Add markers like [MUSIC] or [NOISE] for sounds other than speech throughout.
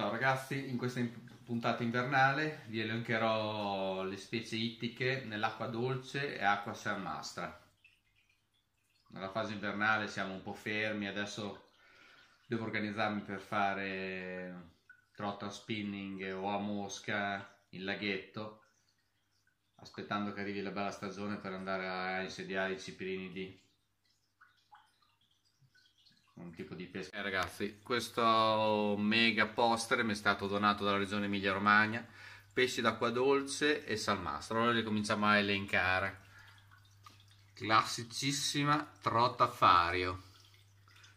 Ciao ragazzi, in questa puntata invernale vi elencherò le specie ittiche nell'acqua dolce e acqua salmastra. Nella fase invernale siamo un po' fermi, adesso devo organizzarmi per fare trota spinning o a mosca in laghetto aspettando che arrivi la bella stagione per andare a insediare i ciprini di un tipo di pesca. Eh, ragazzi, questo mega poster mi è stato donato dalla regione Emilia Romagna, pesci d'acqua dolce e salmastro. Ora li cominciamo a elencare. Classicissima trota fario.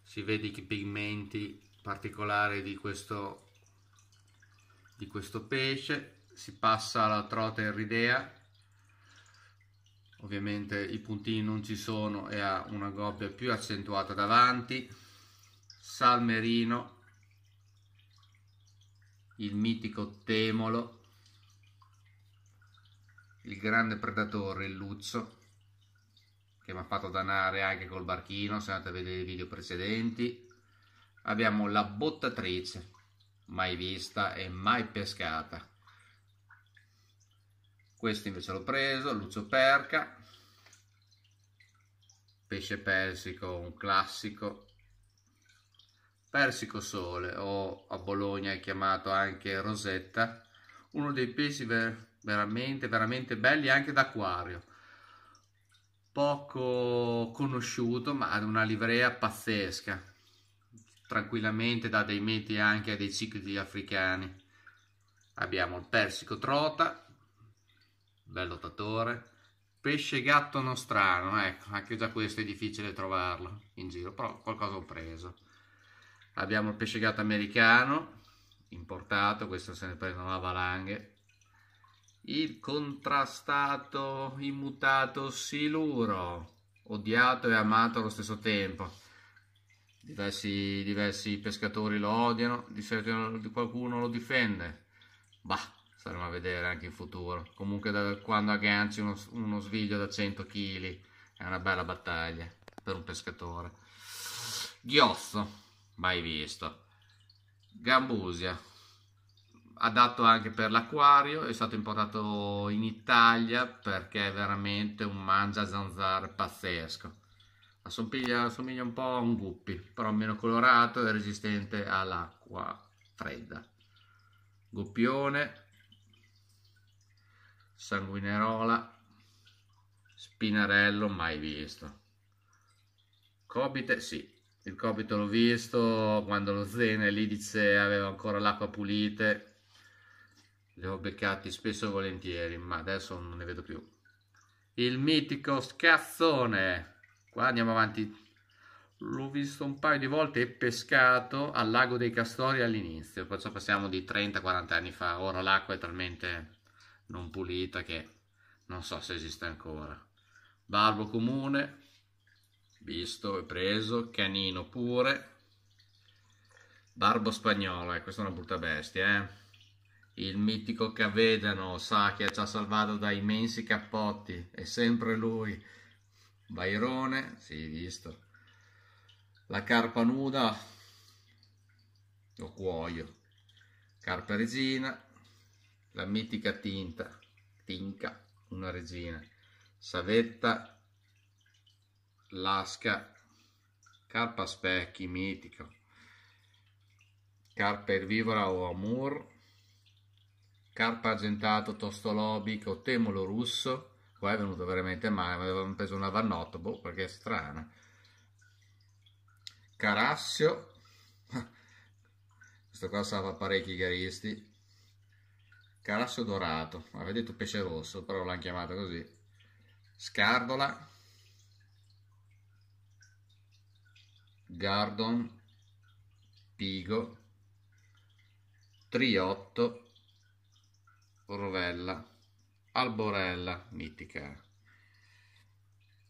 Si vede i pigmenti particolari di questo, di questo pesce. Si passa alla trota irridea. Ovviamente i puntini non ci sono e ha una gobbia più accentuata davanti Salmerino, il mitico Temolo, il grande predatore, il Luzzo, che mi ha fatto danare anche col barchino, se andate a vedere i video precedenti. Abbiamo la bottatrice, mai vista e mai pescata. Questo invece l'ho preso, Luzzo Perca, pesce persico, un classico, Persico Sole o a Bologna è chiamato anche Rosetta, uno dei pesci ver veramente, veramente belli anche d'acquario, poco conosciuto ma ha una livrea pazzesca, tranquillamente da dei metri anche a dei cicli africani. Abbiamo il persico trota, bel lottatore, pesce gatto nostrano, ecco, anche già questo è difficile trovarlo in giro, però qualcosa ho preso. Abbiamo il pesce gatto americano, importato, questo se ne prendono a valanghe. Il contrastato immutato siluro, odiato e amato allo stesso tempo. Diversi, diversi pescatori lo odiano, di solito qualcuno lo difende. Bah, staremo a vedere anche in futuro. Comunque da quando agganci uno, uno sviglio da 100 kg è una bella battaglia per un pescatore. ghiosso mai visto. Gambusia, adatto anche per l'acquario, è stato importato in Italia perché è veramente un mangia zanzare pazzesco. Assomiglia, assomiglia un po' a un guppi, però meno colorato e resistente all'acqua fredda. Guppione, sanguinerola, spinarello mai visto. Cobite sì, il compito l'ho visto quando lo Zene l'Idice aveva ancora l'acqua pulite li ho beccati spesso e volentieri ma adesso non ne vedo più il mitico scazzone qua andiamo avanti l'ho visto un paio di volte e pescato al lago dei castori all'inizio perciò passiamo di 30-40 anni fa ora l'acqua è talmente non pulita che non so se esiste ancora barbo comune Visto e preso, Canino pure. Barbo spagnolo, eh, questa è una brutta bestia, eh. Il mitico Cavedano sa che ci ha salvato da immensi cappotti, è sempre lui. Bairone, sì, visto. La carpa nuda, o cuoio. Carpa regina, la mitica tinta, tinca, una regina. Savetta lasca, carpa specchi, mitico, carpa erbivora o amur, carpa argentato, tostolobico, temolo russo, qua è venuto veramente male, ma avevamo preso una vannotto, boh, perché è strana, Carassio, [LAUGHS] questo qua salva parecchi garisti, Carasso dorato, aveva detto pesce rosso, però l'hanno chiamato così, Scardola, Gardon, Pigo, Triotto, Rovella, Alborella, mitica.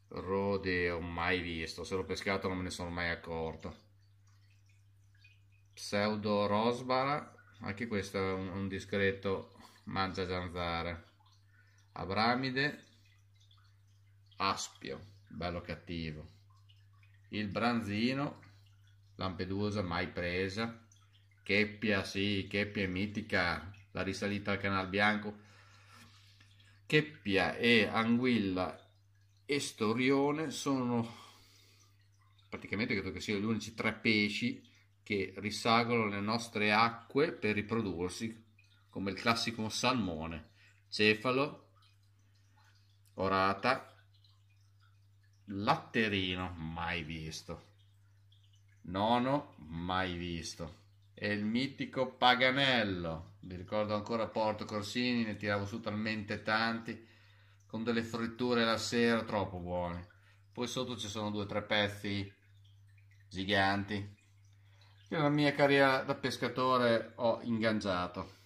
Rodeo, mai visto, se l'ho pescato non me ne sono mai accorto. Pseudo Rosbara, anche questo è un, un discreto mangia zanzare. Abramide, Aspio, bello cattivo il branzino, Lampedusa mai presa, Cheppia sì, Cheppia è mitica, la risalita al Canal Bianco, Cheppia e Anguilla e Storione sono praticamente credo che siano gli unici tre pesci che risalgono le nostre acque per riprodursi, come il classico salmone, cefalo, orata Latterino, mai visto. Nono, mai visto. E il mitico Paganello, vi ricordo ancora Porto Corsini, ne tiravo su talmente tanti, con delle fritture la sera, troppo buone. Poi sotto ci sono due o tre pezzi giganti, che nella mia carriera da pescatore ho ingaggiato.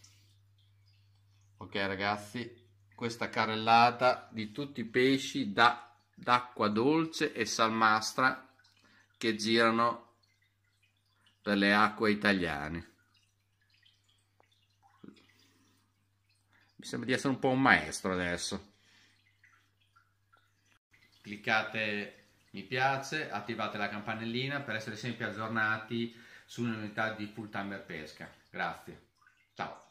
Ok ragazzi, questa carrellata di tutti i pesci da d'acqua dolce e salmastra che girano per le acque italiane. Mi sembra di essere un po' un maestro adesso. Cliccate mi piace, attivate la campanellina per essere sempre aggiornati sulle novità di Full Timer Pesca. Grazie, ciao!